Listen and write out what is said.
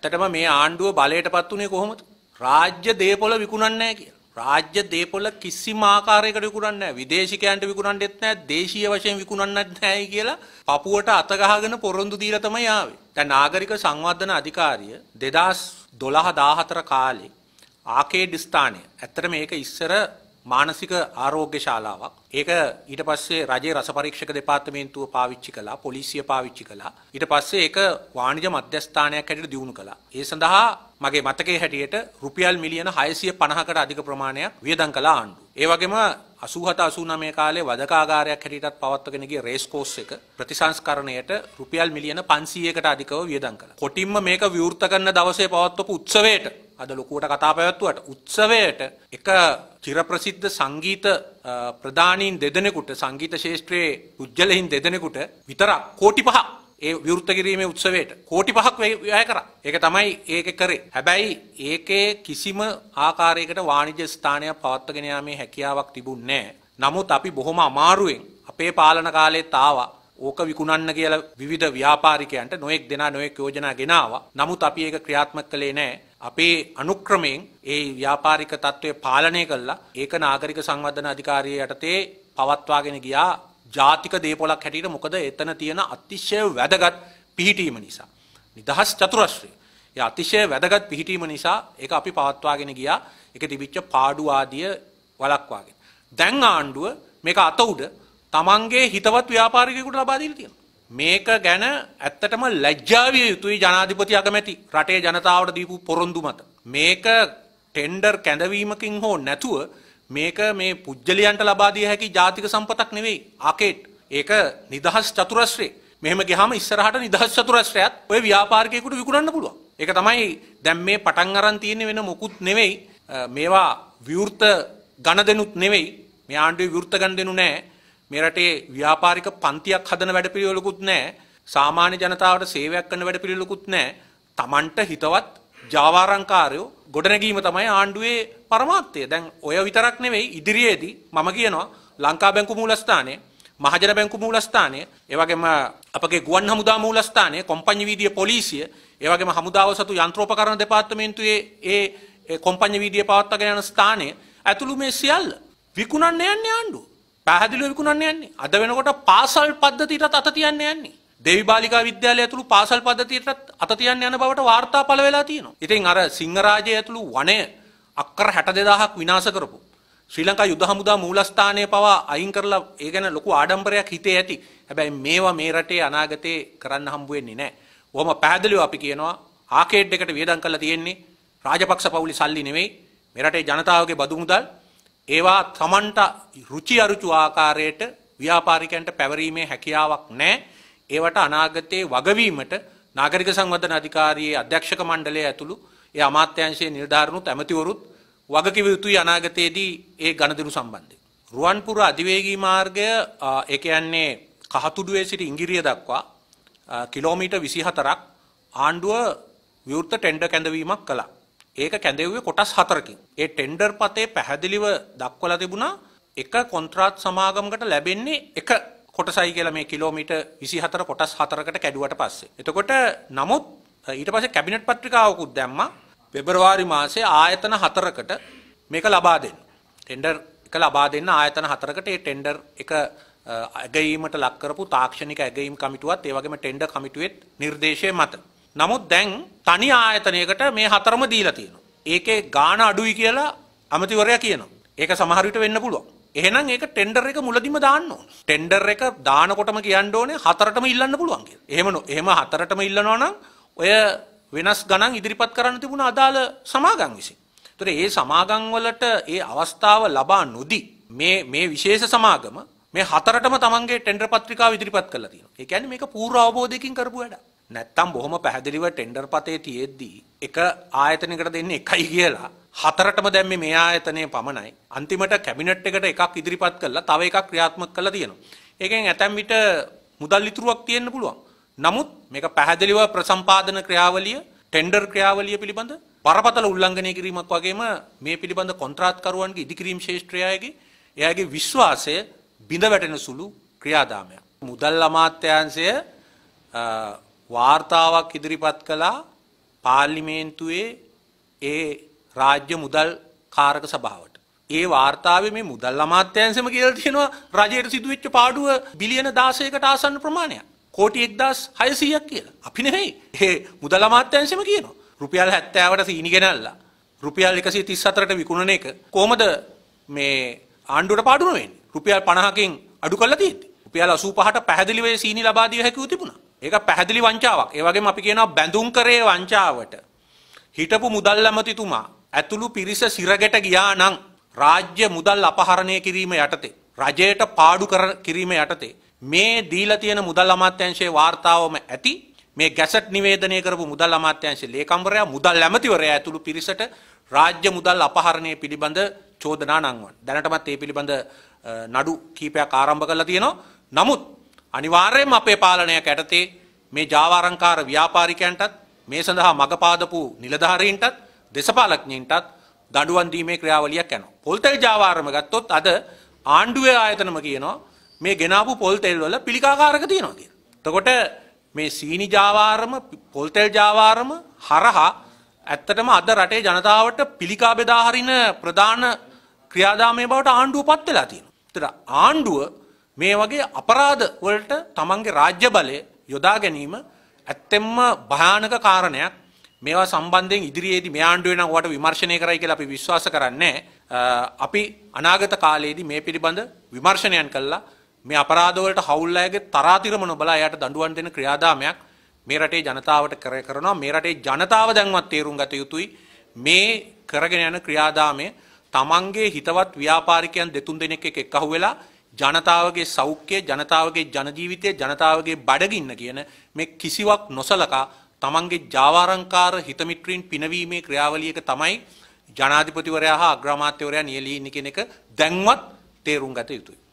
ඇත්තටම මේ ආණ්ඩුව බලයටපත් උනේ කොහොමද? රාජ්‍ය දේපොළ විකුණන්නේ නැහැ කියලා. රාජ්‍ය දේපොළ කිසිම ආකාරයකට විකුණන්නේ නැහැ. විදේශිකයන්ට විකුණන්නෙත් නැහැ. දේශීය වශයෙන් විකුණන්නත් නැහැයි කියලා පපුවට අත ගහගෙන පොරොන්දු දීලා තමයි ආවේ. දැන් නාගරික සංවර්ධන අධිකාරිය 2012 14 කාලේ ආකේඩ් ස්ථානය. ඇත්තට මේක ඉස්සර මානසික ආරෝග්‍ය ශාලාවක්. ඒක ඊට පස්සේ රජයේ රස පරීක්ෂක දෙපාර්තමේන්තුව පාවිච්චි කළා, පොලිසිය පාවිච්චි කළා. ඊට පස්සේ ඒක වාණිජ මධ්‍යස්ථානයක් හැටියට දියුණු කළා. ඒ සඳහා මගේ මතකයේ හැටියට රුපියල් මිලියන 650කට අධික ප්‍රමාණයක් වියදම් කළා ආණ්ඩුව. ඒ වගේම 87 89 කාලේ වදකාගාරයක් හැටියටත් පවත්වගෙන ගිය රේස් කෝස් එක ප්‍රතිසංස්කරණයට රුපියල් මිලියන 500කට අධිකව වියදම් කළා. කොටින්ම මේක විවෘත කරන දවසේ පවත්වපු උත්සවයට අද ලොකුවට කතා පැවැත්වුවට උත්සවයට එක චිරප්‍රසිද්ධ සංගීත ප්‍රධානීන් දෙදෙනෙකුට සංගීත ශේෂ්ත්‍රයේ පුද්ගලයින් දෙදෙනෙකුට විතරක් කෝටි පහ ඒ විවෘත කිරීමේ උත්සවයට කෝටි පහක් වැය කරා. ඒක තමයි ඒක කරේ. හැබැයි ඒකේ කිසිම ආකාරයකට වාණිජ ස්ථානයක් පවත්වාගෙන යාමේ හැකියාවක් තිබුණේ නැහැ. නමුත් අපි බොහොම අමාරුවෙන් අපේ පාලන කාලේ තාවා ඕක විකුණන්න කියලා විවිධ ව්‍යාපාරිකයන්ට නොයෙක් දෙනා නොයෙක් යෝජනා ගෙනාවා. නමුත් අපි ඒක ක්‍රියාත්මක කළේ නැහැ. අපේ අනුක්‍රමයෙන් ඒ ව්‍යාපාරික తත්වය පාලනය කළා. ඒක නාගරික සංවර්ධන අධිකාරිය යටතේ පවත්වාගෙන ගියා ජාතික දේපොලක් හැටියට මොකද එතන තියෙන අතිශය වැදගත් පිහිටීම නිසා. නිදහස් චතුරස්‍රය. ඒ අතිශය වැදගත් පිහිටීම නිසා ඒක අපි පවත්වාගෙන ගියා. ඒක තිබිච්ච පාඩු ආදිය වළක්වාගෙන. දැන් ආණ්ඩුව මේක අත උඩ තමන්ගේ හිතවත් ව්‍යාපාරිකයෙකුට ලබා දීලා තියෙනවා. මේක ගැන ඇත්තටම ලැජ්ජාවිය යුතුයි ජනාධිපති අගමැති රටේ ජනතාවට දීපු පොරොන්දු මත. මේක ටෙන්ඩර් කැඳවීමකින් හෝ නැතුව මේක මේ පුජ්‍යලියන්ට ලබා දිය හැකි ජාතික සම්පතක් නෙවෙයි. ආකේට්. ඒක නිදහස් චතුරස්‍රේ. මෙහෙම ගියාම ඉස්සරහට නිදහස් චතුරස්‍රයත් ඔය ව්‍යාපාරිකයෙකුට විකුණන්න පුළුවන්. ඒක තමයි දැන් මේ පටන් අරන් තියෙන්නේ වෙන මොකුත් නෙවෙයි. මේවා විවෘත ගණදෙනුත් නෙවෙයි. මේ ආණ්ඩුවේ විවෘත ගණදෙනු නෑ. මේ රටේ ව්‍යාපාරික පන්තියක් හදන වැඩපිළිවෙලකුත් නැහැ. සාමාන්‍ය ජනතාවට සේවයක් කරන වැඩපිළිවෙලකුත් නැහැ. Tamanට හිතවත් ජාවාරංකාරයෝ ගොඩනැගීම තමයි ආණ්ඩුවේ පරමාර්ථය. දැන් ඔය විතරක් නෙවෙයි ඉදිරියේදී මම කියනවා ලංකා බැංකු මූලස්ථානයේ මහජන බැංකු මූලස්ථානය, ඒ වගේම අපගේ ගුවන් හමුදා මූලස්ථානය, කොම්පඤ්ඤ වීදිය පොලිසිය, ඒ වගේම හමුදාව සතු යන්ත්‍රෝපකරණ දෙපාර්තමේන්තුවේ ඒ කොම්පඤ්ඤ වීදිය පවත්වාගෙන යන ස්ථානය ඇතුළු මේ සියල්ල විකුණන්න යන්නේ ආණ්ඩුව. පැහැදිලිව විකුණන්න යන්නේ. අද වෙනකොට පාසල් පද්ධතියටත් අත තියන්න යන්නේ. දෙවි බාලිකා විද්‍යාලය ඇතුළු පාසල් පද්ධතියටත් අත තියන්න යන බවට වාර්තා පළ වෙලා තියෙනවා. ඉතින් අර සිංහරාජය ඇතුළු වනය අක්කර 62000ක් විනාශ කරපු ශ්‍රී ලංකා යුද හමුදා මූලස්ථානය පවා අයින් කරලා ඒ ගැන ලොකු ආඩම්බරයක් හිතේ ඇති. හැබැයි මේවා මේ රටේ අනාගතේ කරන්න හම්බ වෙන්නේ නැහැ. ඔහම පැහැදිලිව අපි කියනවා ආකේඩ් එකට වියදම් කරලා තියෙන්නේ රාජපක්ෂ පවුලි සල්ලි නෙවෙයි. මේ රටේ ජනතාවගේ බදු මුදල් ඒවා තමන්ට රුචි අරුචු ආකාරයට ව්‍යාපාරිකයන්ට පැවරීමේ හැකියාවක් නැහැ. ඒවට අනාගතයේ වගවීමට නාගරික සංවර්ධන අධිකාරියේ අධ්‍යක්ෂක මණ්ඩලය ඇතුළු ඒ අමාත්‍යංශයේ නිලධාරීනුත් ඇමතිවරුත් වගකිව යුතුයි අනාගතයේදී ඒ ඝනදිනු සම්බන්ධයෙන්. රුවන්පුර අධිවේගී මාර්ගය ඒ කියන්නේ කහතුඩුවේ සිට ඉංගිරිය දක්වා කිලෝමීටර් 24ක් ආණ්ඩුව විවෘත ටෙන්ඩර් කැඳවීමක් කළා. ඒක කැඳෙව්වේ කොටස් හතරකින්. ඒ ටෙන්ඩර් පතේ පැහැදිලිව දක්වලා තිබුණා එක කොන්ත්‍රාත් සමාගමකට ලැබෙන්නේ එක කොටසයි කියලා මේ කිලෝමීටර් 24 කොටස් හතරකට කැඩුවට පස්සේ. එතකොට නමුත් ඊට පස්සේ කැබිනට් පත්‍රිකාවකුත් දැම්මා පෙබරවාරි මාසේ ආයතන හතරකට මේක ලබා දෙන්න. ටෙන්ඩර් එක ලබා දෙන්න ආයතන හතරකට ඒ ටෙන්ඩර් එක ඇගීමට ලක් කරපු තාක්ෂණික ඇගීම් කමිටුවත් ඒ වගේම ටෙන්ඩර් කමිටුවෙත් නිර්දේශය මත නමුත් දැන් තනි ආයතනයකට මේ හතරම දීලා තියෙනවා. ඒකේ ගාණ අඩුයි කියලා අමතිවරයා කියනවා. ඒක සමහර විට වෙන්න පුළුවන්. එහෙනම් ඒක ටෙන්ඩර් එක මුලදිම දාන්න ඕන. ටෙන්ඩර් එක දානකොටම කියන්න ඕනේ හතරටම ඉල්ලන්න පුළුවන් කියලා. එහෙම එහෙම හතරටම ඉල්ලනවා නම් ඔය වෙනස් ගණන් ඉදිරිපත් කරන්න තිබුණ අදාළ සමාගම් විසින්. ඒතර ඒ සමාගම් වලට ඒ අවස්ථාව ලබා නොදී මේ මේ විශේෂ සමාගම මේ හතරටම තමන්ගේ ටෙන්ඩර් පත්‍රිකාව ඉදිරිපත් කරලා තියෙනවා. ඒ කියන්නේ මේක පූර්ව අවබෝධයකින් කරපු වැඩක්. නැත්තම් බොහොම පැහැදිලිව ටෙන්ඩර් පතේ තියෙද්දී එක ආයතනයකට දෙන්නේ එකයි කියලා හතරටම දැම්මේ මේ ආයතනය පමණයි. අන්තිමට කැබිනට් එකට එකක් ඉදිරිපත් කළා තව එකක් ක්‍රියාත්මක කළා තියෙනවා. ඒකෙන් ඇතැම් විට මුදල් ඉතුරුවක් තියෙන්න පුළුවන්. නමුත් මේක පැහැදිලිව ප්‍රසම්පාදන ක්‍රියාවලිය ටෙන්ඩර් ක්‍රියාවලිය පිළිබඳ බරපතල උල්ලංඝනය කිරීමක් වගේම මේ පිළිබඳ කොන්ත්‍රාත්කරුවන්ගේ ඉදිකිරීම් ශේෂ්ත්‍රයගේ එයාගේ විශ්වාසය බිඳ වැටෙන සුළු ක්‍රියාදාමයක්. මුදල් අමාත්‍යාංශය වාර්තාවක් ඉදිරිපත් කළා පාර්ලිමේන්තුවේ ඒ රාජ්‍ය මුදල් කාරක සභාවට. ඒ වාර්තාවේ මේ මුදල් අමාත්‍යංශම කියලා තියෙනවා රජයට සිදුවෙච්ච පාඩුව බිලියන 16කට ආසන්න ප්‍රමාණයක්. කෝටි 1600ක් කියලා. අපි නෙවෙයි. ඒ මුදල් අමාත්‍යංශම කියනවා. රුපියල් 70ට සීනි ගෙනල්ලා රුපියල් 134ට විකුණන එක කොහමද මේ ආණ්ඩුවට පාඩුව වෙන්නේ? රුපියල් 50කින් අඩු කරලා තියෙන්නේ. රුපියල් 85ට පැහැදිලිව සීනි ලබා දිය හැකියි තිබුණා. ඒක පැහැදිලි වංචාවක්. ඒ වගේම අපි කියනවා බැඳුම් කරේ වංචාවට. හිටපු මුදල් ඇමතිතුමා ඇතුළු පිරිස සිරගෙට ගියා නම් රාජ්‍ය මුදල් අපහරණය කිරීම යටතේ රජයට පාඩු කර කිරීම යටතේ මේ දීලා තියෙන මුදල් අමාත්‍යංශයේ වාර්තාවම ඇති මේ ගැසට් නිවේදනය කරපු මුදල් අමාත්‍යංශයේ ලේකම්වරයා මුදල් ඇමතිවරයා ඇතුළු පිරිසට රාජ්‍ය මුදල් අපහරණය පිළිබඳ චෝදනා නංවන. දැනටමත් ඒ පිළිබඳ නඩු කීපයක් ආරම්භ කරලා තියෙනවා. නමුත් අනිවාර්යයෙන්ම අපේ පාලනයක් යටතේ මේ ජාවාරංකාර ව්‍යාපාරිකයන්ටත් මේ සඳහා මගපාදපු නිලධාරීන්ටත් දෙසපාලඥයින්ටත් දඩුවන් දීමේ ක්‍රියාවලියක් යනවා. පොල්තෙල් ජාවාරම ගත්තොත් අද ආණ්ඩුවේ ආයතනම කියනවා මේ ගෙනාපු පොල්තෙල් වල පිළිකාකාරක තියෙනවා කියලා. එතකොට මේ සීනි ජාවාරම පොල්තෙල් ජාවාරම හරහා ඇත්තටම අද රටේ ජනතාවට පිළිකා බෙදා හරින ප්‍රධාන ක්‍රියාදාමය බවට ආණ්ඩුව පත් වෙලා තියෙනවා. ඒතර ආණ්ඩුව මේ වගේ අපරාධ වලට තමන්ගේ රාජ්‍ය බලය යොදා ගැනීම ඇත්තෙම්ම භයානක කාරණයක් මේවා සම්බන්ධයෙන් ඉදිරියේදී මේ ආණ්ඩුවේ නම් වට විමර්ශනය කරයි කියලා අපි විශ්වාස කරන්නේ අපි අනාගත කාලයේදී මේ පිළිබඳ විමර්ශනයන් කළා මේ අපරාධ වලට හවුල් අයගේ තරාතිරම නොබලා එයාට දඬුවම් දෙන ක්‍රියාදාමයක් මේ රටේ ජනතාවට කර කරනවා මේ රටේ ජනතාව දැන්වත් තේරුම් ගත යුතුයි මේ කරගෙන යන ක්‍රියාදාමය තමන්ගේ හිතවත් ව්‍යාපාරිකයන් දෙතුන් දෙනෙක් එක්ක එක්කහුවෙලා ජනතාවගේ සෞඛ්‍යය ජනතාවගේ ජනජීවිතය ජනතාවගේ බඩගින්න කියන මේ කිසිවක් නොසලකා තමන්ගේ ජාවාරංකාර හිතමිත්‍රීන් පිනවීමේ ක්‍රියාවලියක තමයි ජනාධිපතිවරයා හා අග්‍රාමාත්‍යවරයා නියලී ඉන්න කෙනෙක් දැන්වත් තේරුම් ගත යුතුයි.